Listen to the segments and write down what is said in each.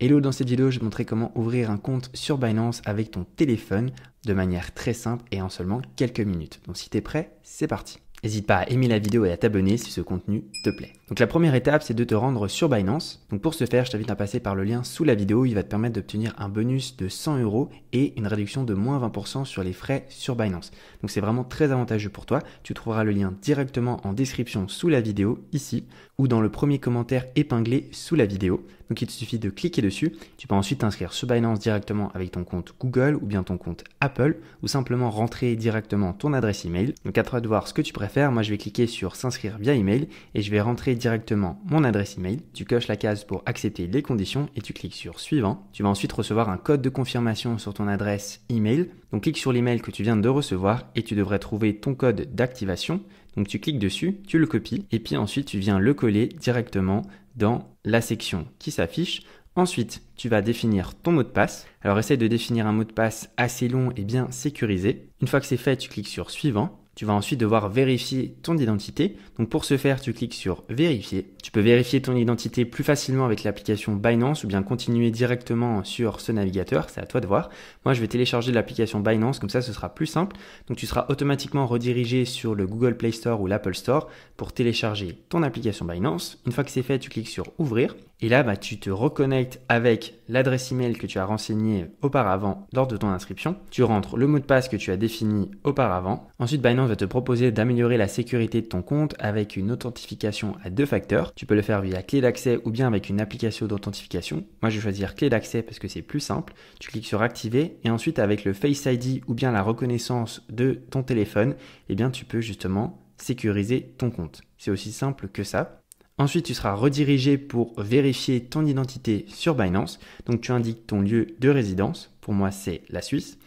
Hello, dans cette vidéo, je vais montrer comment ouvrir un compte sur Binance avec ton téléphone de manière très simple et en seulement quelques minutes. Donc si tu es prêt, c'est parti. N'hésite pas à aimer la vidéo et à t'abonner si ce contenu te plaît. Donc la première étape, c'est de te rendre sur Binance. Donc pour ce faire, je t'invite à passer par le lien sous la vidéo. Il va te permettre d'obtenir un bonus de 100 euros et une réduction de moins 20% sur les frais sur Binance. Donc c'est vraiment très avantageux pour toi. Tu trouveras le lien directement en description sous la vidéo ici ou dans le premier commentaire épinglé sous la vidéo. Donc il te suffit de cliquer dessus. Tu peux ensuite t'inscrire sur Binance directement avec ton compte Google ou bien ton compte Apple ou simplement rentrer directement ton adresse email. Donc à toi de voir ce que tu préfères faire, moi je vais cliquer sur s'inscrire via email et je vais rentrer directement mon adresse email. Tu coches la case pour accepter les conditions et tu cliques sur suivant. Tu vas ensuite recevoir un code de confirmation sur ton adresse email. Donc clique sur l'email que tu viens de recevoir et tu devrais trouver ton code d'activation. Donc tu cliques dessus, tu le copies et puis ensuite tu viens le coller directement dans la section qui s'affiche Ensuite, tu vas définir ton mot de passe. Alors essaye de définir un mot de passe assez long et bien sécurisé. Une fois que c'est fait, tu cliques sur Suivant. Tu vas ensuite devoir vérifier ton identité. Donc pour ce faire, tu cliques sur vérifier. Tu peux vérifier ton identité plus facilement avec l'application Binance ou bien continuer directement sur ce navigateur, c'est à toi de voir. Moi, je vais télécharger l'application Binance, comme ça ce sera plus simple. Donc tu seras automatiquement redirigé sur le Google Play Store ou l'Apple Store pour télécharger ton application Binance. Une fois que c'est fait, tu cliques sur ouvrir et là, bah, tu te reconnectes avec l'adresse email que tu as renseignée auparavant lors de ton inscription. Tu rentres le mot de passe que tu as défini auparavant. Ensuite, Binance va te proposer d'améliorer la sécurité de ton compte avec une authentification à deux facteurs. Tu peux le faire via clé d'accès ou bien avec une application d'authentification. Moi, je vais choisir clé d'accès parce que c'est plus simple. Tu cliques sur activer et ensuite avec le Face ID ou bien la reconnaissance de ton téléphone, eh bien, tu peux justement sécuriser ton compte. C'est aussi simple que ça. Ensuite, tu seras redirigé pour vérifier ton identité sur Binance. Donc, tu indiques ton lieu de résidence. Pour moi, c'est la Suisse.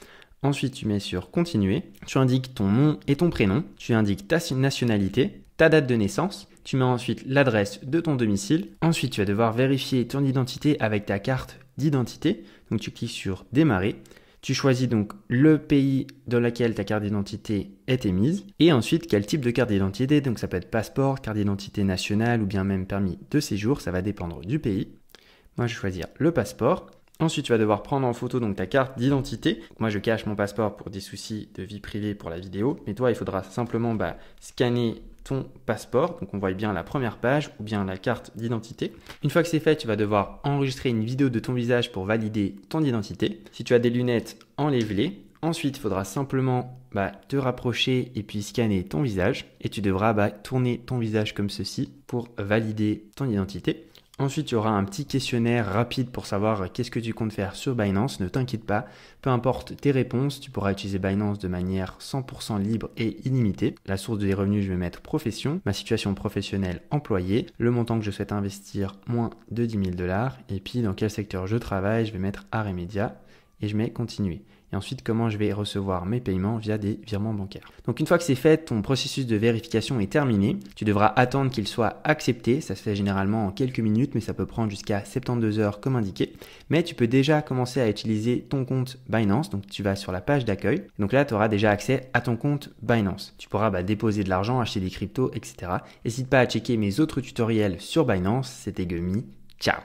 Ensuite, tu mets sur Continuer. Tu indiques ton nom et ton prénom. Tu indiques ta nationalité, ta date de naissance. Tu mets ensuite l'adresse de ton domicile. Ensuite, tu vas devoir vérifier ton identité avec ta carte d'identité. Donc, tu cliques sur Démarrer. Tu choisis donc le pays dans lequel ta carte d'identité est émise et ensuite quel type de carte d'identité. Donc ça peut être passeport, carte d'identité nationale ou bien même permis de séjour, ça va dépendre du pays. Moi je vais choisir le passeport Ensuite, tu vas devoir prendre en photo donc ta carte d'identité. Moi, je cache mon passeport pour des soucis de vie privée pour la vidéo, mais toi, il faudra simplement bah, scanner ton passeport, donc on voit bien la première page ou bien la carte d'identité. Une fois que c'est fait, tu vas devoir enregistrer une vidéo de ton visage pour valider ton identité. Si tu as des lunettes, enlève-les. Ensuite, il faudra simplement bah, te rapprocher et puis scanner ton visage. Et tu devras bah, tourner ton visage comme ceci pour valider ton identité. Ensuite, il y aura un petit questionnaire rapide pour savoir euh, qu'est-ce que tu comptes faire sur Binance. Ne t'inquiète pas, peu importe tes réponses, tu pourras utiliser Binance de manière 100% libre et illimitée. La source des revenus, je vais mettre profession, ma situation professionnelle Employé », le montant que je souhaite investir moins de 10 000 dollars, et puis dans quel secteur je travaille, je vais mettre art et médias et je mets continuer. Et ensuite, comment je vais recevoir mes paiements via des virements bancaires. Donc, une fois que c'est fait, ton processus de vérification est terminé. Tu devras attendre qu'il soit accepté. Ça se fait généralement en quelques minutes, mais ça peut prendre jusqu'à 72 heures comme indiqué. Mais tu peux déjà commencer à utiliser ton compte Binance. Donc, tu vas sur la page d'accueil. Donc là, tu auras déjà accès à ton compte Binance. Tu pourras bah, déposer de l'argent, acheter des cryptos, etc. N'hésite pas à checker mes autres tutoriels sur Binance. C'était Gummy. Ciao